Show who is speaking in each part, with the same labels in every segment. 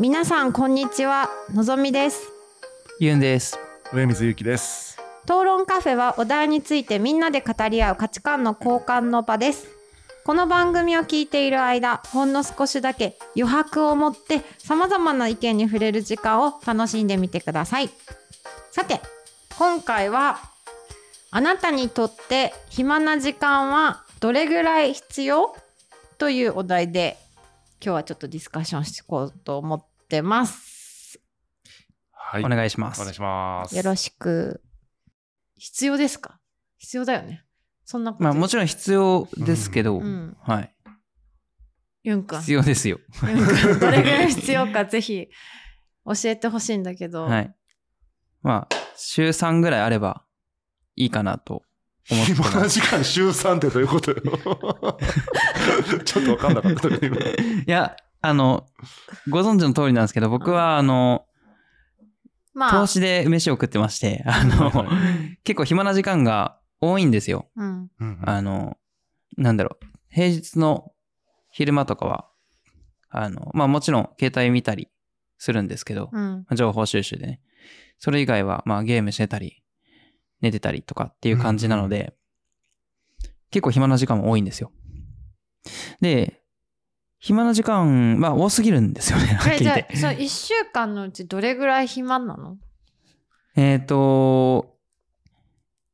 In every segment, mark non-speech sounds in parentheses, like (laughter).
Speaker 1: 皆さんこんにちはのぞみです
Speaker 2: ゆんです上水ゆきです
Speaker 1: 討論カフェはお題についてみんなで語り合う価値観の交換の場ですこの番組を聞いている間ほんの少しだけ余白を持ってさまざまな意見に触れる時間を楽しんでみてくださいさて今回はあなたにとって暇な時間はどれぐらい必要というお題で今日はちょっとディスカッションしていこうと思っってます。
Speaker 3: はい。お願いします。お願いします。よろ
Speaker 1: しく。必要ですか必要だよね。そんなまあ
Speaker 3: もちろん必要ですけど、うん、はい。
Speaker 1: ユン君。必要ですよ。ユ (laughs) どれぐらい必要かぜひ教えてほしいんだけど。はい。
Speaker 3: まあ、週3ぐらいあればいいかなと思っ
Speaker 2: 時間週3ってどういうことよ (laughs) ちょっと分かんなかったけど、
Speaker 3: いや、あの、ご存知の通りなんですけど、僕は、あの、まあ、投資で飯を食ってまして、あの、(laughs) 結構暇な時間が多いんですよ。うん、あの、なんだろう、平日の昼間とかは、あの、まあもちろん携帯見たりするんですけど、うん、情報収集でね。それ以外は、まあゲームしてたり、寝てたりとかっていう感じなので、うん、結構暇な時間も多いんですよ。で、暇な時間、まあ多すぎるんですよね。はい、じゃあ、
Speaker 1: 一週間のうちどれぐらい暇なの
Speaker 3: えっ、と、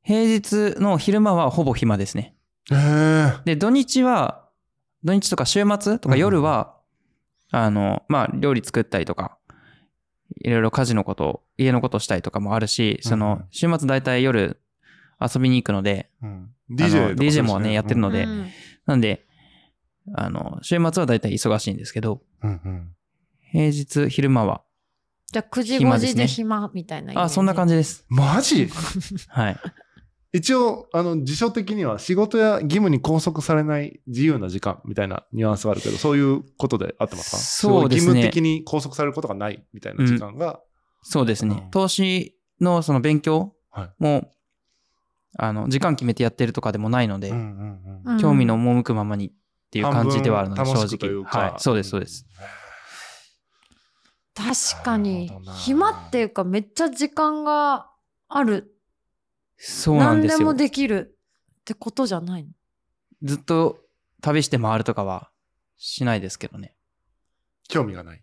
Speaker 3: 平日の昼間はほぼ暇ですね。で、土日は、土日とか週末とか夜は、うん、あの、まあ料理作ったりとか、いろいろ家事のこと、家のことしたりとかもあるし、その、週末大体夜遊びに行くので、うん、DJ もね、やってるので、うん、なんで、あの、週末はだいたい忙しいんですけど、うんうん、平日昼間は、
Speaker 1: じゃあ9時5時で暇みたいな、あ、そ
Speaker 2: んな感じです。マジ (laughs) はい。一応、あの、辞書的には仕事や義務に拘束されない自由な時間みたいなニュアンスはあるけど、そういうことで合ってますかそうですね。義務的に拘束されることがないみたいな時間が。うん、
Speaker 3: そうですね。投資のその勉強も、はい、あの、時間決めてやってるとかでもないので、うんうんうん、興味の赴くままにっていう感じではあるので、正直。はい、そうです、そうです。
Speaker 1: 確かに、暇っていうか、めっちゃ時間がある。
Speaker 3: そうなんですよ。何でもで
Speaker 1: きるってことじゃないの
Speaker 3: ずっと旅して回るとかはしないですけどね。興味がない。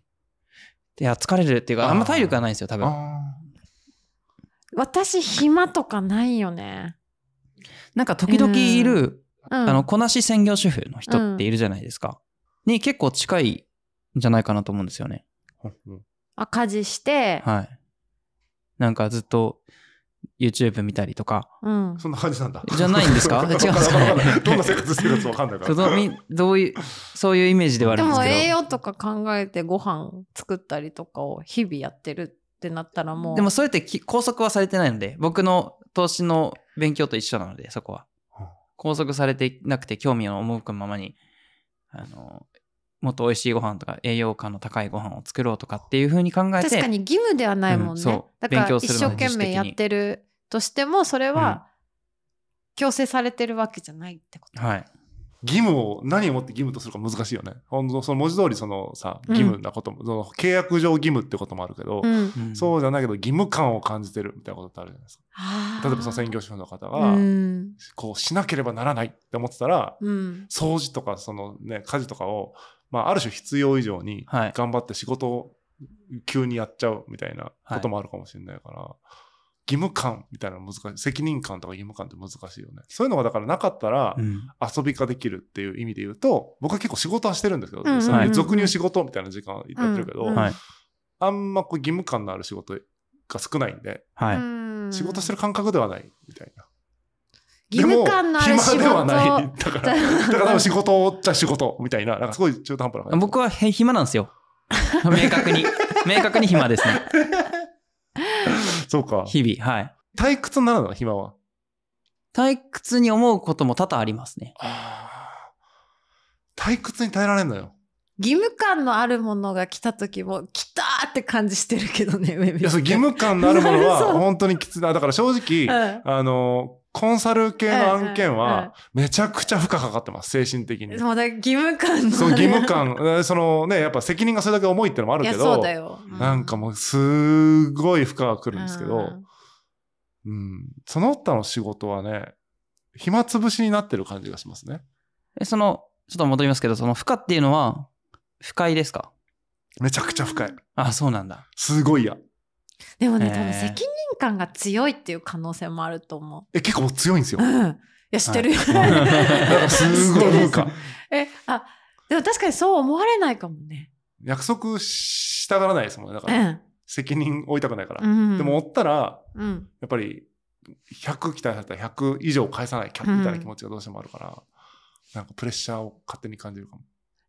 Speaker 3: いや、疲れるっていうか、あんま体力がないんですよ、多分。
Speaker 1: 私、暇とかないよね。なんか時々いるあの、
Speaker 3: こなし専業主婦の人っているじゃないですか。に結構近いんじゃないかなと思うんですよね。
Speaker 1: あ、家事して、
Speaker 3: はい。なんかずっと YouTube 見たりとか。
Speaker 1: うん。そんな感
Speaker 3: じなんだ。じゃないんですか違うんですかね。どんな生活してるかわかんないから。どういう、そういうイメージではあるんですけど。でも栄養
Speaker 1: とか考えてご飯作ったりとかを日々やってるってなったらもう。でも
Speaker 3: それって拘束はされてないので、僕の投資の勉強と一緒なので、そこは。拘束されてなくて興味を赴くままに、あの、もっと美味しいご飯とか栄養価の高いご飯を作ろうとかっていうふうに考えて確かに
Speaker 1: 義務ではないもんね、うん、だから一生懸命やってるとしてもそれは強制されてるわけじゃないって
Speaker 2: こと、うん、はい義務を、何をもって義務とするか難しいよね。ほんと、その文字通りそのさ、義務なことも、うん、その契約上義務ってこともあるけど、うん、そうじゃないけど義務感を感じてるみたいなことってあるじゃないですか。例えばその専業主婦の方が、こうしなければならないって思ってたら、
Speaker 4: 掃
Speaker 2: 除とかそのね、家事とかを、まあある種必要以上に頑張って仕事を急にやっちゃうみたいなこともあるかもしれないから、はい義務感みたいなの難しい。責任感とか義務感って難しいよね。そういうのがだからなかったら、遊び化できるっていう意味で言うと、僕は結構仕事はしてるんですけど、うんうんうん、俗入仕事みたいな時間やってるけど、うんうんあんまこう義務感のある仕事が少ないんで、は
Speaker 4: い、仕事
Speaker 2: してる感覚ではないみたいな。
Speaker 4: 義務感のある仕事。ではない。だから、だから仕
Speaker 2: 事っちゃ仕事みたいな、なんかすごい中途半端な感じ。僕は暇なんですよ。明確に。明確に暇ですね。(laughs)
Speaker 3: そうか。日々、はい。退屈になるの暇は。退屈に思うことも多々ありますね。退屈に耐えられんのよ。
Speaker 1: 義務感のあるものが来た時も、来たーって感じしてるけどね、いや、そう、義
Speaker 2: 務感
Speaker 4: のあるものは、
Speaker 2: (laughs) 本当にきつい。だから正直、うん、あの、コンサル系の案件は、めちゃくちゃ負荷かかってます、精神的に。
Speaker 1: そうだ、義務感そう、義務
Speaker 2: 感。そのね、やっぱ責任がそれだけ重いってのもあるけど、そうだよ、うん、なんかもう、すごい負荷が来るんですけど、うん、その他の仕事はね、暇つぶしになってる感じがしますね。え、その、ちょっと戻りますけど、その負荷っていうのは、
Speaker 3: 不快ですかめちゃくちゃ深い。あ、そうなんだ。すごいや。
Speaker 1: でもね、多分責任感が強いっていう可能性もあると思う。
Speaker 2: え、結構強いんです
Speaker 3: よ。うん。
Speaker 1: いや、知ってる。は
Speaker 2: い、すごい文化。
Speaker 1: (laughs) え、あ、でも確かにそう思われないかもね。
Speaker 2: 約束したがらないですもんね。だから、うん、責任負いたくないから。うん、でも負ったら、うん、やっぱり、100期待されたら100以上返さないキャッみたいな気持ちがどうしてもあるから、なんかプレッシャーを勝手に感じるかも。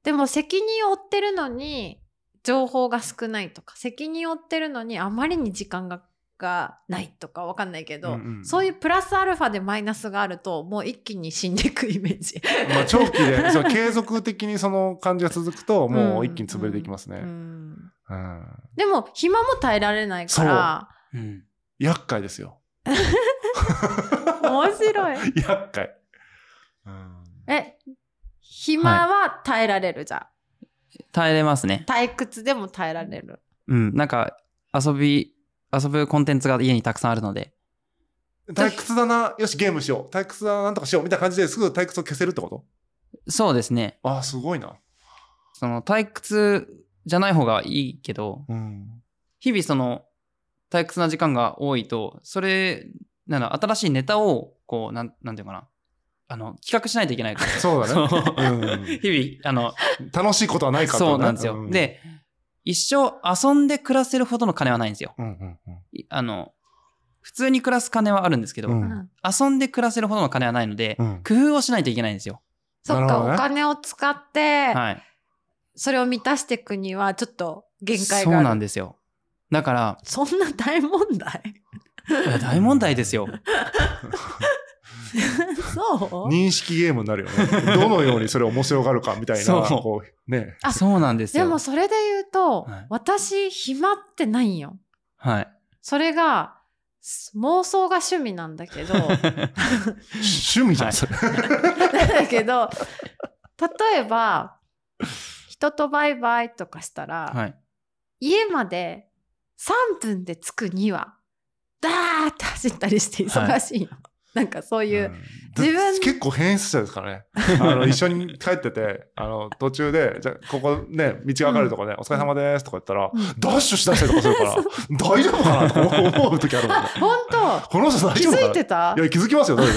Speaker 1: でも責任を負ってるのに情報が少ないとか責任を負ってるのにあまりに時間ががないとかわかんないけど、うんうん、そういうプラスアルファでマイナスがあるともう一気に死んでいくイメージまあ
Speaker 2: 長期でそう継続的にその感じが続くと (laughs) もう一気に潰れていきますね、うんうん、
Speaker 1: でも暇も耐えられないから
Speaker 2: う、うん、厄介ですよ
Speaker 1: 面白い (laughs) 厄介、うん、え暇は耐えられる、はい、じゃ
Speaker 3: 耐えれますね
Speaker 1: 退屈でも耐えられる
Speaker 3: うんなんか遊び遊ぶコンテンツが家にたくさんあるので。
Speaker 1: 退屈だな、よし、ゲームしよう。退屈だな、
Speaker 2: なんとかしよう。みたいな感じですぐ退屈を消せるってことそうですね。ああ、すごいな。
Speaker 3: その、退屈じゃない方がいいけど、うん、日々その、退屈な時間が多いと、それ、なんだ、新しいネタを、こう、なん、なんていうかな。あの、企画しないといけないから。そうだね。(laughs) 日々、あの、楽しいことはないから、ね、そうなんですよ。うん、で、一生遊んで暮らせるほどの金はないんですよ。うんうんうん、あの、普通に暮らす金はあるんですけど、うん、遊んで暮らせるほどの金はないので、うん、工夫をしないといけないんですよ。
Speaker 1: そっか、ね、お金を使って、はい、それを満たしていくには、ちょっと限界がそうな
Speaker 3: んですよ。だから。
Speaker 1: そんな大問題
Speaker 2: 大問題ですよ。(laughs) そう認識ゲームになるよね。どのようにそれ面白がるかみたいな。そう。ね。あ、そうなんで
Speaker 3: すよ。でも
Speaker 1: それで言うと、はい、私、暇ってないよ。はい。それが、妄想が趣味なんだけど。(laughs)
Speaker 2: 趣
Speaker 4: 味じゃん、それ。(laughs)
Speaker 1: だけど、例えば、人とバイバイとかしたら、はい、家まで3分で着くには、ダーって走ったりして忙しいの。はいなんかそういう、うん、自分結
Speaker 2: 構変質者ですからね (laughs) あの一緒に帰っててあの途中でじゃここね道が分かるとこね、うん、お疲れ様ですとか言ったら、うん、ダッシュしだしたりとかするから大丈夫かなと思う時あるんで
Speaker 1: 本当この人大丈夫気づいてたいや気
Speaker 2: づきますよそれで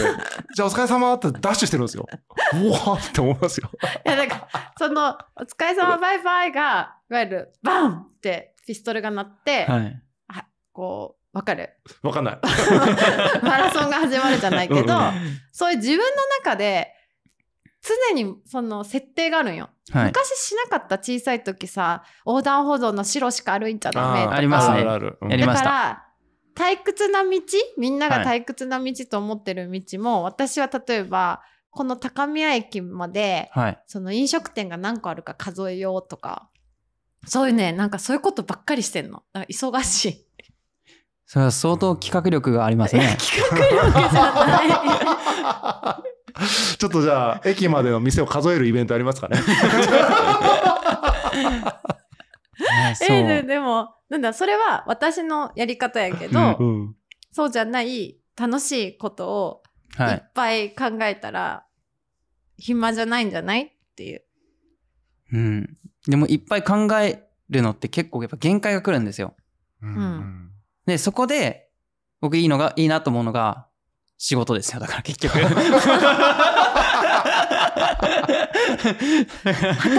Speaker 2: じゃあお疲れ様ってダッシュしてるんですようわって思いますよ
Speaker 1: いやなんかそのお疲れ様バイバイがいわゆるバンってピストルが鳴って、はい、こうわかる
Speaker 2: わかんない。(laughs)
Speaker 1: マラソンが始まるじゃないけど、うんうん、そういう自分の中で、常にその設定があるんよ、はい、昔しなかった小さい時さ横断歩道の白しか歩いちゃダメとかありますねだから退屈な道みんなが退屈な道と思ってる道も、はい、私は例えばこの高宮駅まで、はい、その飲食店が何個あるか数えようとかそういうねなんかそういうことばっかりしてんの忙しい
Speaker 2: それは相当企画力がありますね。(laughs) 企画力じゃない。(laughs) ちょっとじゃあ、駅までの店を数えるイベントありますかね。
Speaker 4: えー、
Speaker 1: でも、なんだ、それは私のやり方やけど、うん、そうじゃない楽しいことをいっぱい考えたら、暇じゃないんじゃないっていう。
Speaker 4: うん。
Speaker 3: でもいっぱい考えるのって結構やっぱ限界が来るんですよ。
Speaker 4: うん、うん
Speaker 3: で、そこで、僕いいのが、いいなと思うのが、仕事ですよ。だから結局。働く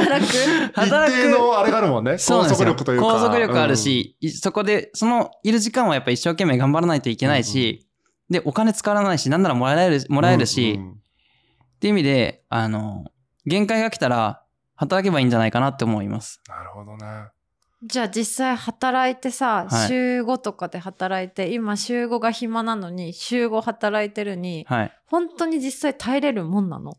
Speaker 4: 働く。一
Speaker 3: 定のあれがあるもんね。拘束力というか。拘束力あるし、うん、そこで、その、いる時間はやっぱ一生懸命頑張らないといけないし、うんうん、で、お金使わないし、なんならもらえる、もらえるし、うんうん、っていう意味で、あの、限界が来たら、働けばいいんじゃないかなって思います。な
Speaker 2: るほどね。
Speaker 1: じゃあ実際働いてさ、はい、週5とかで働いて今週5が暇なのに週5働いてるに、はい、本当に実際耐えれるもんなの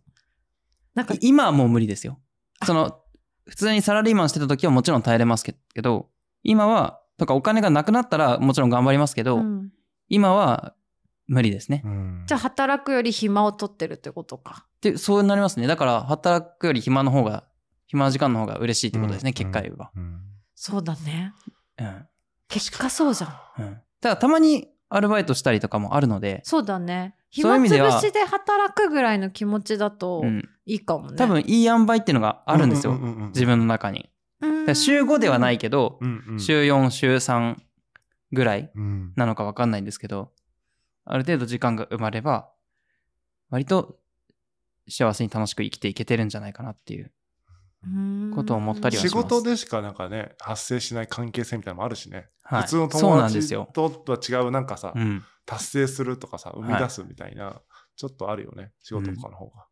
Speaker 3: なんか今はもう無理ですよその普通にサラリーマンしてた時はもちろん耐えれますけど今はとかお金がなくなったらもちろん頑張りますけど、うん、今は無理ですね、うん、
Speaker 1: じゃあ働くより暇を取ってるってことか
Speaker 3: でそうなりますねだから働くより暇の方が暇な時間の方が嬉しいってことですね、うん、結果言えば、うん
Speaker 1: そうだね。うん。結果そうじゃん。う
Speaker 3: ん。だたまにアルバイトしたりとかもあるので。
Speaker 1: そうだね。暇つぶしで働くぐらいの気持ちだといいかもね。うん、多
Speaker 3: 分いい塩梅っていうのがあるんですよ。うんうんうんうん、自分の中に。週5ではないけど、うんうん、週4、週3ぐらいなのか分かんないんですけど、ある程度時間が埋まれば、割と幸せに楽しく生きていけてるんじゃないかなっていう。ことを思ったりはします。仕
Speaker 2: 事でしかなんかね、発生しない関係性みたいなのもあるしね。はい、普通の友達とは違うなんかさ、うん、達成するとかさ、生み出すみたいな、はい、ちょっとあるよね。仕事とかの方が。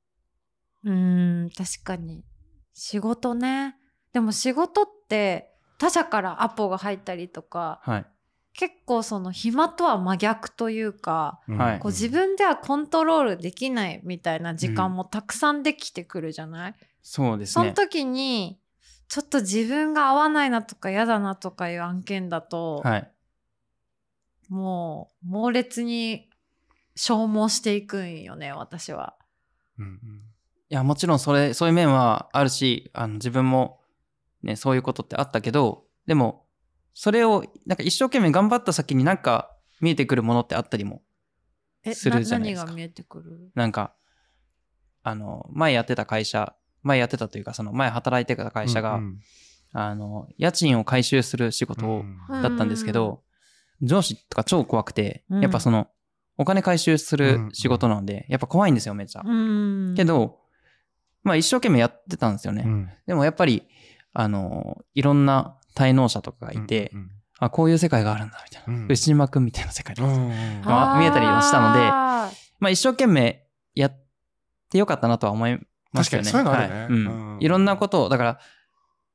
Speaker 1: うん、ん、確かに。仕事ね。でも仕事って他者からアポが入ったりとか、はい、結構その暇とは真逆というか、
Speaker 4: はい、こう自
Speaker 1: 分ではコントロールできないみたいな時間もたくさんできてくるじゃない、うん
Speaker 3: そうですね。その
Speaker 1: 時に、ちょっと自分が合わないなとか嫌だなとかいう案件だと、はい、もう猛烈に消耗していくんよね、私は。うんうん、
Speaker 3: いや、もちろんそれ、そういう面はあるし、あの自分も、ね、そういうことってあったけど、でも、それを、なんか一生懸命頑張った先になんか見えてくるものってあったりもするじゃないです
Speaker 1: か。何が見えてくるな
Speaker 3: んか、あの、前やってた会社前やってたというか、その前働いてた会社が、うんうん、あの、家賃を回収する仕事だったんですけど、うん、上司とか超怖くて、やっぱその、お金回収する仕事なんで、やっぱ怖いんですよ、めっちゃ。けど、まあ一生懸命やってたんですよね。うん、でもやっぱり、あの、いろんな滞納者とかがいて、うんうん、あ、こういう世界があるんだ、みたいな。うん、牛島くんみたいな世界が、まあ、見えたりはしたので、まあ一生懸命やってよかったなとは思いね。確かに、そういうのあるね。はいうん、いろんなことを、だから、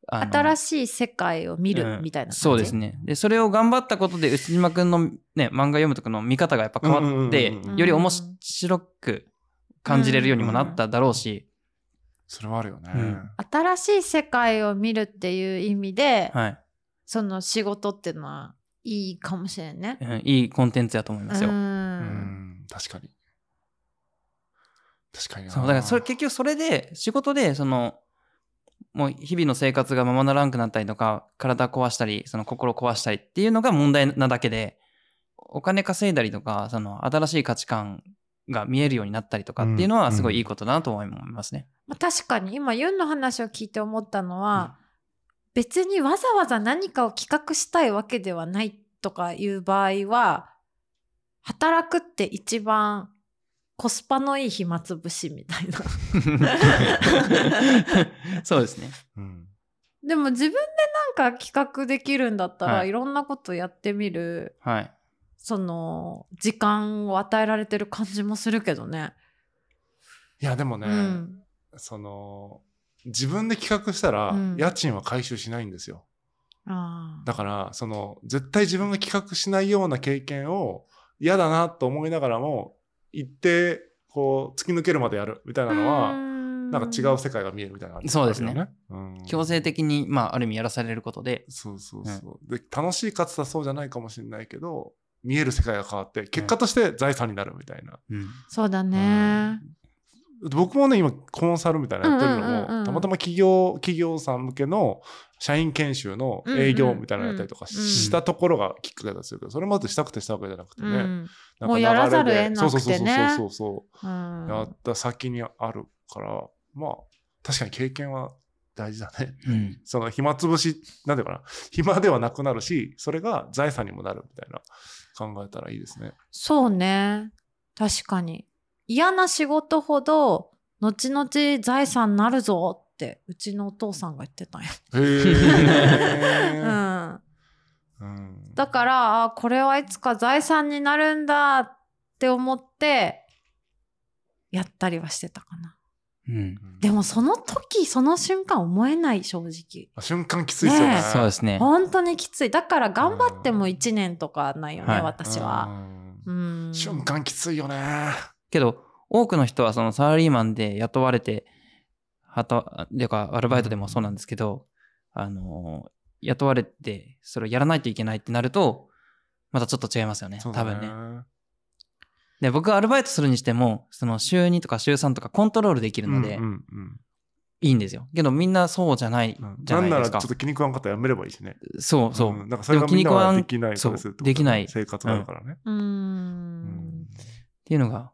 Speaker 3: 新
Speaker 1: しい世界を見るみたいな、うん、そうですね
Speaker 3: でそれを頑張ったことで内島君の、ね、漫画読むとかの見方がやっぱ変わって、うんうんうんうん、より面白く感じれるようにもなっただろうし、うんうん、それはあるよね、うん、
Speaker 1: 新しい世界を見るっていう意味で、はい、その仕事っていうのはいいかもしれんね、
Speaker 3: いいコンテンツやと思いますよ、うん、確かに確かにそうだからそれ結局それで仕事でそのもう日々の生活がままならんくなったりとか体壊したりその心壊したりっていうのが問題なだけでお金稼いだりとかその新しい価値観が見えるようになったりとかっていうのはすごいいいことだなと思いますね。
Speaker 1: うんうん、確かに今ユンの話を聞いて思ったのは、うん、別にわざわざ何かを企画したいわけではないとかいう場合は働くって一番コスパのいい暇つぶしみたいな
Speaker 3: (laughs) そうですね、うん、
Speaker 1: でも自分でなんか企画できるんだったら、はい、いろんなことやってみる、はい、その時間を与えられてる感じもするけどね
Speaker 2: いやでもね、うん、その自分で企画したら、家賃は回収しないんですよ、あん、だからその絶対自分が企画しないような経験を嫌だなと思いながらも行ってこう突き抜けるまでやるみたいなのはなんか違う世界が見えるみたいな、ね、そうですね、うん、
Speaker 3: 強制的に、
Speaker 2: まあ、ある意味やらされることでそうそうそう、うん、で楽しいかつさそうじゃないかもしれないけど見える世界が変わって結果として財産になるみたいな、
Speaker 4: うん、
Speaker 1: そうだね、
Speaker 2: 僕もね、今、コンサルみたいなやってるのも、たまたま企業、企業さん向けの社員研修の営業みたいなのやったりとかしたところがきっかけだったんですけど、それまでしたくてしたわけじゃなくてね。うん、もうやらざる得なくてね。そうそうそうそうそう、やった先にあるから、まあ、確かに経験は大事だね。うん、その暇つぶし、なんていうかな、暇ではなくなるし、それが財産にもなるみたいな考えたらいいですね。
Speaker 1: そうね。確かに。嫌な仕事ほど後々財産になるぞってうちのお父さんが言ってたんや。
Speaker 4: (laughs)
Speaker 1: だからあこれはいつか財産になるんだって思ってやったりはしてたかな。うん、でもその時その瞬間思えない正直瞬間きつい
Speaker 3: ですよね、ね、そうですね本
Speaker 1: 当にきついだから頑張っても1年とかないよね、私は、はい、
Speaker 2: うん瞬間きついよね
Speaker 3: けど、多くの人はそのサラリーマンで雇われて、はた、でか、アルバイトでもそうなんですけど、あの、雇われて、それをやらないといけないってなると、またちょっと違いますよね。多分ね。で、僕がアルバイトするにしても、その週2とか週3とかコントロールできるので、いいんですよ。けどみんなそうじゃないじゃないですか。うん、なんならちょっ
Speaker 2: と気に食わんかったらやめればいいしね。そうそう。うん、なんかそれがみんなはできないできない。生活なあからね。
Speaker 3: うん。っていうのが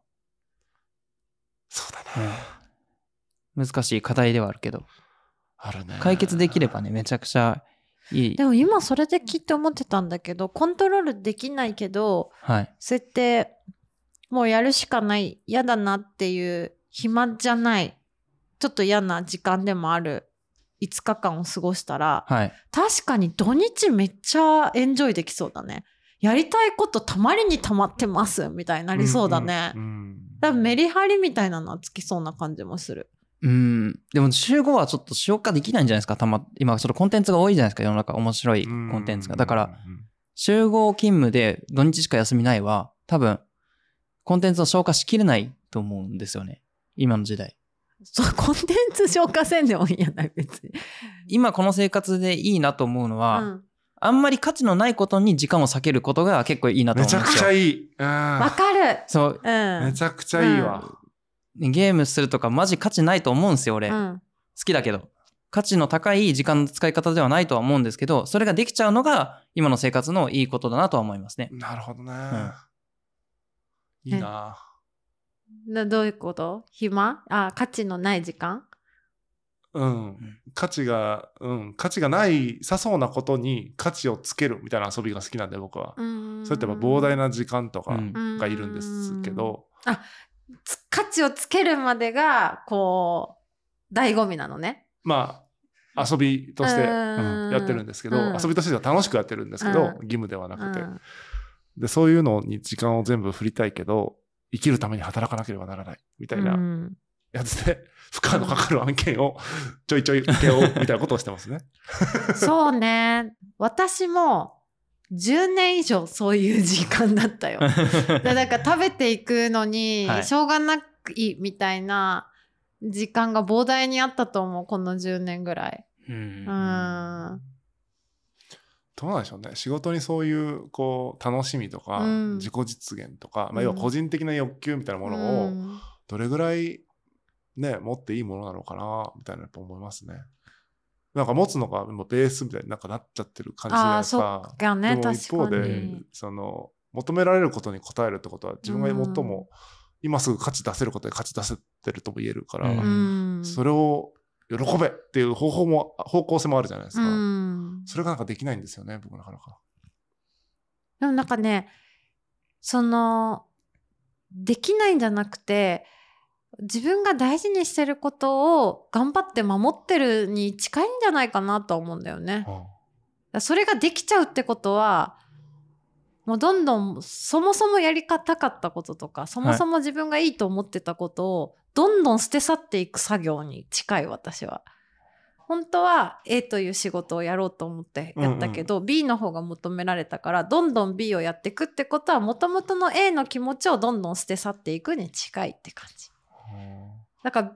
Speaker 3: そうだね、うん、難しい課題ではあるけどあるね解決できればねめちゃくちゃいいで
Speaker 1: も今それできって思ってたんだけどコントロールできないけど、はい、そうやってもうやるしかない嫌だなっていう暇じゃないちょっと嫌な時間でもある5日間を過ごしたら、はい、確かに土日めっちゃエンジョイできそうだねやりたいことたまりにたまってますみたいになりそうだね、うんうんうん多分メリハリみたいなのはつきそうな感じもする。
Speaker 3: うん。でも週5はちょっと消化できないんじゃないですか、たま、今ちょっとコンテンツが多いじゃないですか、世の中面白いコンテンツが。だから、週5勤務で土日しか休みないは、多分、コンテンツを消化しきれないと思うんですよね。今の時代。
Speaker 1: そう、コンテンツ消化せんでもいいやない、別に。
Speaker 3: 今この生活でいいなと思うのは、うあんまり価値のないことに時間を避けることが結構いいなと思いますよ。めちゃくちゃいい。わ、かる。そう、うん。めちゃくちゃいいわ、うん、ゲームするとかマジ価値ないと思うんですよ、俺。うん、好きだけど。価値の高い時間の使い方ではないとは思うんですけど、それができちゃうのが今の生活のいいことだなとは思いますね。なるほ
Speaker 2: どね。いいな。
Speaker 1: などういうこと暇あ、価値のない時間
Speaker 2: 価値が、うん、価値がないさそうなことに価値をつけるみたいな遊びが好きなんで僕はそういった膨大な時間とかがいるんですけど、
Speaker 1: 価値をつけるまでがこう醍醐味なのね
Speaker 2: まあ遊びとして
Speaker 4: や
Speaker 2: ってるんですけど、遊びとしては楽しくやってるんですけど、義務ではなくて、でそういうのに時間を全部振りたいけど生きるために働かなければならないみたいなやつで、(laughs) 負荷のかかる案件をちょいちょい請け負うみたいなことをしてますね。
Speaker 1: (laughs) そうね。私も、10年以上そういう時間だったよ。
Speaker 4: だ (laughs)
Speaker 1: から食べていくのに、しょうがないみたいな時間が膨大にあったと思う、この10年ぐらい。うん。うん
Speaker 2: どうなんでしょうね仕事にそういうこう楽しみとか、自己実現とか、まあ、要は個人的な欲求みたいなものをどれぐらいね、持っていいものなのかな、みたいなやっぱ思いますね。なんか持つのがもうベースみたいになんかなっちゃってる感じじゃなす
Speaker 4: ね、でも一方で、
Speaker 2: その、求められることに応えるってことは自分が最も今すぐ価値出せることで価値出せてるとも言えるから、それを喜べっていう方法も方向性もあるじゃないですか、それがなんかできないんですよね僕なかなか
Speaker 1: でもなんかねそのできないんじゃなくて自分が大事にしてることを頑張って守ってるに近いんじゃないかなと思うんだよね。それができちゃうってことはもうどんどんそもそもやりたかったこととかそもそも自分がいいと思ってたことをどんどん捨て去っていく作業に近い私は。本当は A という仕事をやろうと思ってやったけど、うんうん、B の方が求められたからどんどん B をやっていくってことはもともとの A の気持ちをどんどん捨て去っていくに近いって感じ。なんか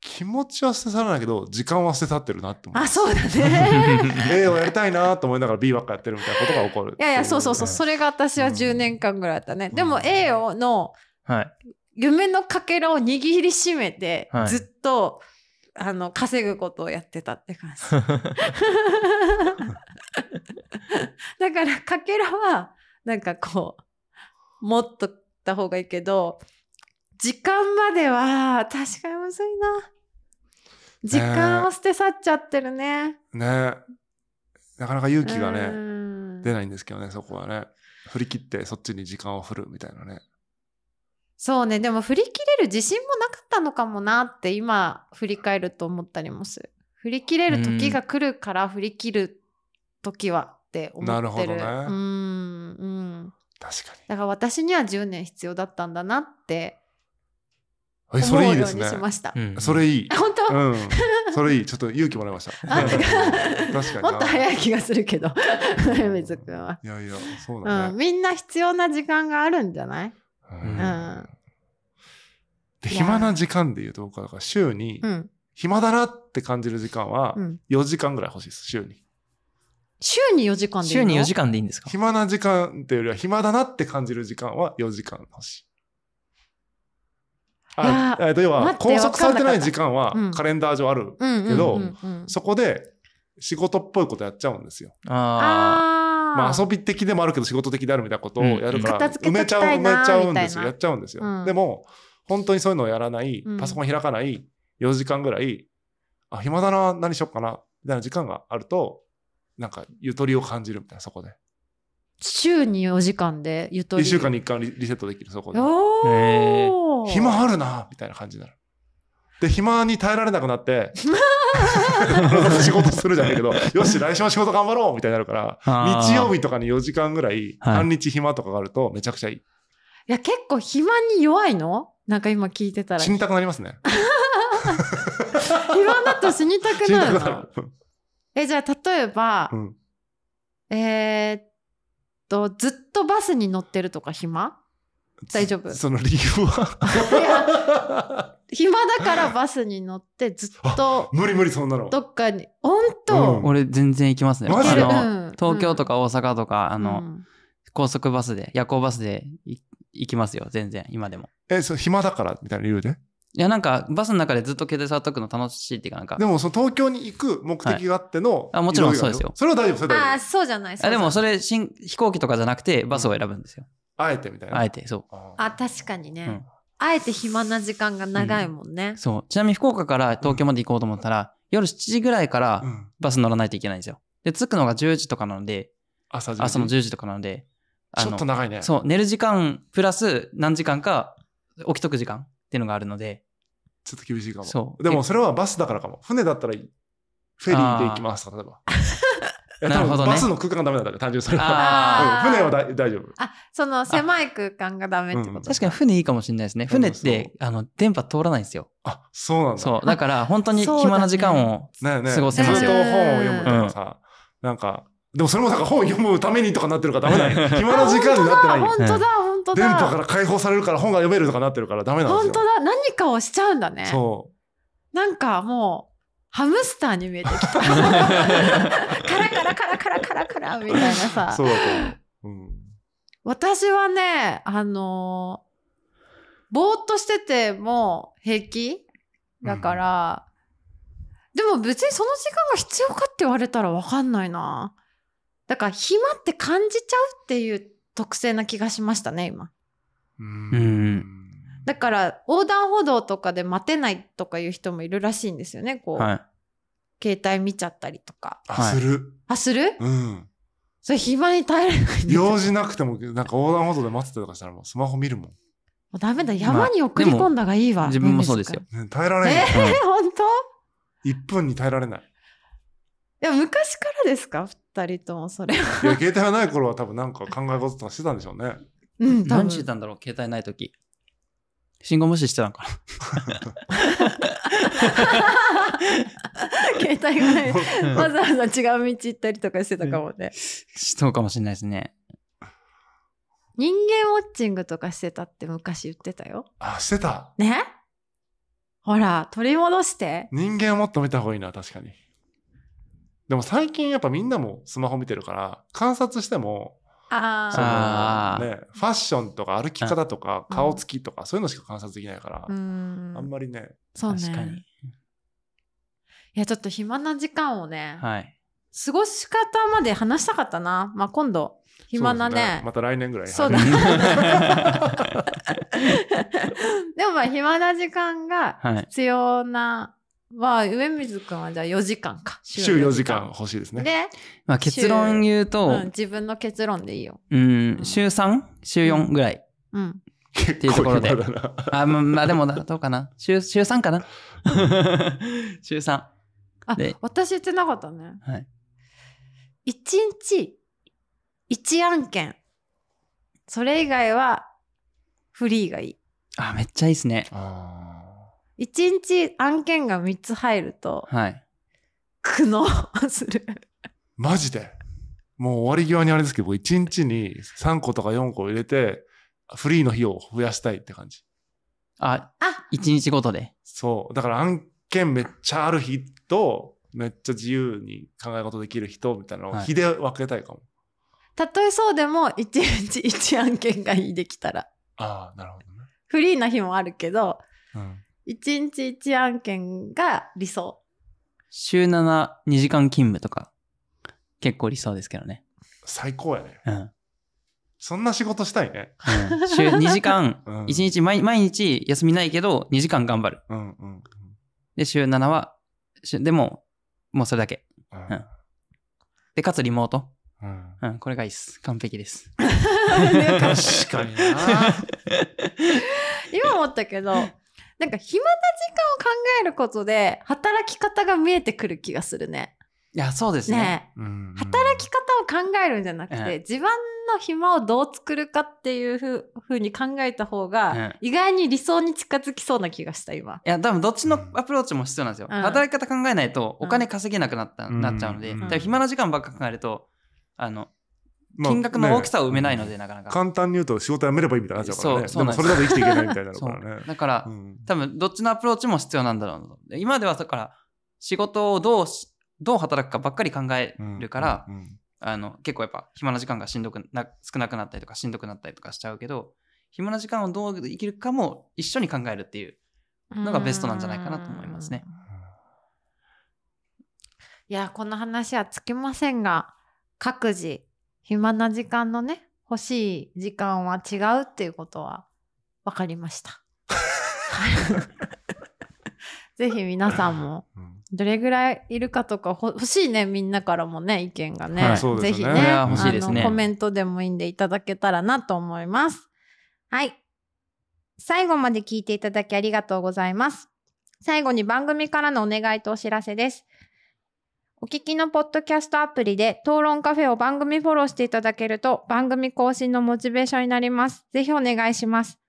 Speaker 2: 気持ちは捨て去らないけど時間は捨て去ってるなって思うあそうだね (laughs) A をやりたいなと思いながら B ばっかやってるみたいなことが起こるい
Speaker 1: やいやそうそうそう、それが私は10年間ぐらいだったね、うん、でも A をの、夢のかけらを握りしめて、ずっとあの稼ぐことをやってたって感じ (laughs) だからかけらはなんかこう持っとった方がいいけど時間までは、確かにむずいな。時間を捨て去っちゃってるね。
Speaker 2: ねなかなか勇気がね、出ないんですけどね、そこはね。振り切ってそっちに時間を振るみたいなね。
Speaker 1: そうね、でも振り切れる自信もなかったのかもなって今振り返ると思ったりもする。振り切れる時が来るから振り切る時はって思ってる。なるほどね。うん。
Speaker 4: う
Speaker 1: ん。確かに。だから私には10年必要だったんだなってえ
Speaker 2: それいいですね。それいい。本当、うん、(laughs) それいい。ちょっと勇気もらいました。確
Speaker 1: かに。もっと早い気がするけど、(laughs) 水くんは。いやいや、そうだね、うん、みんな必要な時間があるんじゃないうん。暇
Speaker 2: な時間で言うと、僕は週に、暇だなって感じる時間は、4時間ぐらい欲しいです、週に。
Speaker 1: 週に4時間でいい週に4時
Speaker 2: 間でいいんですか暇な時間っていうよりは、暇だなって感じる時間は4時間欲しい。あえー、と要は拘束されてない時間はカレンダー上あるけど、そこで仕事っぽいことやっちゃうんですよ。
Speaker 4: あ
Speaker 2: あまあ遊び的でもあるけど仕事的であるみたいなことをやるから、埋めちゃう埋めちゃうんですよやっちゃうんですよ。うん、でも本当にそういうのをやらない、パソコン開かない4時間ぐらい、うん、あ暇だな何しよっかなみたいな時間があるとなんかゆとりを感じるみたいなそこで。
Speaker 1: 週に4時間でゆとり。1週間
Speaker 2: に1回リセットできる、そこで。お暇あるな、みたいな感じになる。で、暇に耐えられなくなって、(laughs) 仕事するじゃないけど、(laughs) よし、来週も仕事頑張ろうみたいになるから、日曜日とかに4時間ぐらい、半日暇とかがあると、めちゃくちゃいい。はい、
Speaker 1: いや、結構暇に弱いのなんか今聞いてたら。死にたくなりますね。(laughs) 暇だと死にたくなるの。え、じゃあ、例えば、うん、えー、と、ずっとバスに乗ってるとか暇大丈夫そ
Speaker 2: の理由は
Speaker 1: 暇だからバスに乗ってずっと
Speaker 2: 無理無理そんなの
Speaker 1: どっかに本当、うん、
Speaker 2: 俺全然行きますねマ
Speaker 3: ジで、東京とか大阪とか、うん、あの、高速バスで夜行バスで行きますよ全然今でも
Speaker 2: えそう暇だからみたいな理由でいや、
Speaker 3: なんか、バスの中でずっと携帯触っとくの楽しいっていうか、なんか。で
Speaker 2: も、その東京に行く目的があっての、はい、
Speaker 3: あもちろんそうですよ。それは大丈夫、それ大丈夫。ああ、
Speaker 1: そうじゃないですか。でも、
Speaker 3: それ新、飛行機とかじゃなくて、バスを選ぶんですよ。うん、あえてみたいな。あえて、そう。
Speaker 1: あ、確かにね、うん。あえて暇な時間が長いもんね、うん、
Speaker 3: そう。ちなみに、福岡から東京まで行こうと思ったら、夜7時ぐらいからバス乗らないといけないんですよ。で、着くのが10時とかなので、朝朝の10時とかなので、
Speaker 4: ちょっと長いね。そ
Speaker 3: う、寝る時間、プラス何時間か、起きとく時間。っていうのがあるので。
Speaker 2: ちょっと厳しいかも。そう。でもそれはバスだからかも。船だったらフェリーで行きます、例えば。なるほど、ね、バスの空間がダメだんだね、単純にそれは。船は大丈夫。あ、
Speaker 1: その狭い空間がダメってこと、うん、
Speaker 3: 確かに船いいかもしれないですね。船って、あの、電波通らないんです
Speaker 2: よ。あ、そうなんだ。そう。だから、本当に暇な時間を過ごせますよ。ねねずっと本
Speaker 3: を読む
Speaker 2: とかさ、うん、なんか、でもそれもなんか本を読むためにとかなってるからダメだよ。(laughs) 暇な時間になってない本当だ、本当だ。
Speaker 1: 本当電波から
Speaker 2: 解放されるから本が読めるとかなってるからダメなんですよ本当
Speaker 1: だ何かをしちゃうんだねそうなんかもうハムスターに見えてきた (laughs) カラ
Speaker 2: カ
Speaker 1: ラカラカラカラカラみたいなさそうだとう、うん、私はねあのー、ぼーっとしてても平気だから、うん、でも別にその時間が必要かって言われたら分かんないなだから暇って感じちゃうっていう特性な気がしましたね今。
Speaker 4: うん
Speaker 1: だから横断歩道とかで待てないとかいう人もいるらしいんですよねこう、はい、携帯見ちゃったりとか。あする、あするうんそれ暇に耐えられない。
Speaker 2: 用事なくても、なんか横断歩道で待ってたとかしたらもうスマホ見るもん。も
Speaker 1: うダメだ、山に送り込んだがいいわ。まあ、自分もそうです
Speaker 2: よ。ね、耐えられない。えー、本当 ?1 分に耐えられない。
Speaker 1: いや昔からですか人ともそれは。
Speaker 2: いや、携帯がない頃は多分なんか考え事とかしてたんでしょうね。
Speaker 1: うん、何して
Speaker 3: たんだろう、携帯ない時。信号無視してたのかな。(laughs)
Speaker 1: 携帯がない。わざわざ違う道行ったりとかしてたかもね。
Speaker 3: そうかもしれないですね。
Speaker 1: 人間ウォッチングとかしてたって昔言ってたよ。
Speaker 2: あ、してた。
Speaker 1: ねほら、取り戻して。
Speaker 2: 人間をもっと見た方がいいな、確かに。でも最近やっぱみんなもスマホ見てるから、観察しても、
Speaker 4: あ
Speaker 2: そのね、ファッションとか歩き方とか顔つきとかそういうのしか観察できないから、う
Speaker 4: ん、
Speaker 1: あんまりねそうね確かにいやちょっと暇な時間をね、はい、過ごし方まで話したかったな、まあ、今度暇なね、ね、ま
Speaker 2: た来年ぐらいそうだ (laughs) (laughs) で
Speaker 1: もまあ暇な時間が必要な、はいまあ、上水くんはじゃあ4時間か。週4
Speaker 2: 時間欲
Speaker 3: しいですね。で、
Speaker 1: まあ、結論言うと、うん、自分の結論でいいよ。
Speaker 3: うん、週 3? 週4ぐらい。うん。っていうところで。あ、まあでも、どうかな。週、週3かな。(laughs) 週3。あ、
Speaker 1: 私言ってなかったね。はい。1日1案件。それ以外はフリーがいい。
Speaker 3: あ、めっちゃいいっすね。ああ。
Speaker 1: 一日案件が3つ入ると、はい。苦悩する。
Speaker 2: マジでもう終わり際にあれですけど、1日に3個とか4個入れて、フリーの日を増やしたいって感じ。あ、あ1日ごとで。そう。だから案件めっちゃある日と、めっちゃ自由に考え事できる人みたいなのを日で分けたいかも。はい
Speaker 1: たとえそうでも一日一案件がいいできたら
Speaker 2: ああなるほどね
Speaker 1: フリーな日もあるけど、うん、1日1案件が理想。
Speaker 3: 週7、2時間勤務とか、結構理想ですけどね。
Speaker 2: 最高やね。うん。そんな仕事したいね。うん、週2 (laughs) 時間、うん1
Speaker 3: 日毎、毎日休みないけど、2時間頑張る。で、週7は、でも、もうそれだけ。うんうんで、かつリモート。うんうん、これがいいっす。完璧です。(laughs) 確かにな。
Speaker 1: (laughs) 今思ったけど、なんか暇な時間を考えることで働き方が見えてくる気がするね。
Speaker 3: いや、そうですね。
Speaker 1: ねうんうん、働き方を考えるんじゃなくて、ね、自分の暇をどう作るかっていうふうに考えた方が、ね、意外に理想に近づきそうな気がした、今。い
Speaker 3: や、多分どっちのアプローチも必要なんですよ。うん、働き方考えないとお金稼げなくなった、うん、なっちゃうので、うん、暇な時間ばっか考えると、あの、金額の大きさを埋めないので、なかなか。簡
Speaker 2: 単に言うと仕事辞めればいいみたいなっちうからね。そう、それだと生きていけないみたいなうからね。だか
Speaker 3: ら、多分、どっちのアプローチも必要なんだろう。今では、だから、仕事をどうどう働くかばっかり考えるから、あの、結構やっぱ、暇な時間がしんどくな、少なくなったりとか、しんどくなったりとかしちゃうけど、暇な時間をどう生きるかも一緒に考えるっていうのがベストなんじゃないかなと思いますね。
Speaker 1: いや、この話はつきませんが、各自暇な時間のね、欲しい時間は違うっていうことは分かりました。(laughs) ぜひ皆さんも、どれぐらいいるかとか、欲しいね、みんなからもね、意見がね。はい、ぜひね、ねあの、コメントでもいいんでいただけたらなと思います。はい。最後まで聞いていただきありがとうございます。最後に番組からのお願いとお知らせです。お聞きのポッドキャストアプリで討論カフェを番組フォローしていただけると番組更新のモチベーションになります。ぜひお願いします。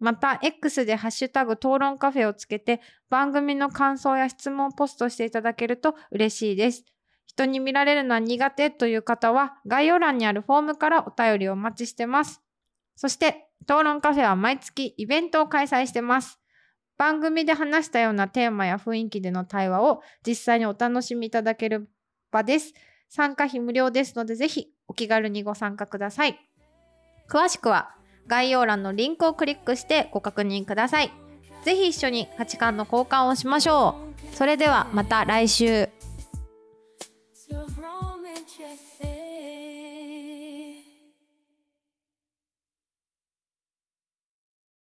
Speaker 1: また、X でハッシュタグ討論カフェをつけて番組の感想や質問をポストしていただけると嬉しいです。人に見られるのは苦手という方は概要欄にあるフォームからお便りをお待ちしてます。そして、討論カフェは毎月イベントを開催してます。番組で話したようなテーマや雰囲気での対話を実際にお楽しみいただける場です。参加費無料ですので、ぜひお気軽にご参加ください。詳しくは概要欄のリンクをクリックしてご確認ください。ぜひ一緒に価値観の交換をしましょう。それではまた来週。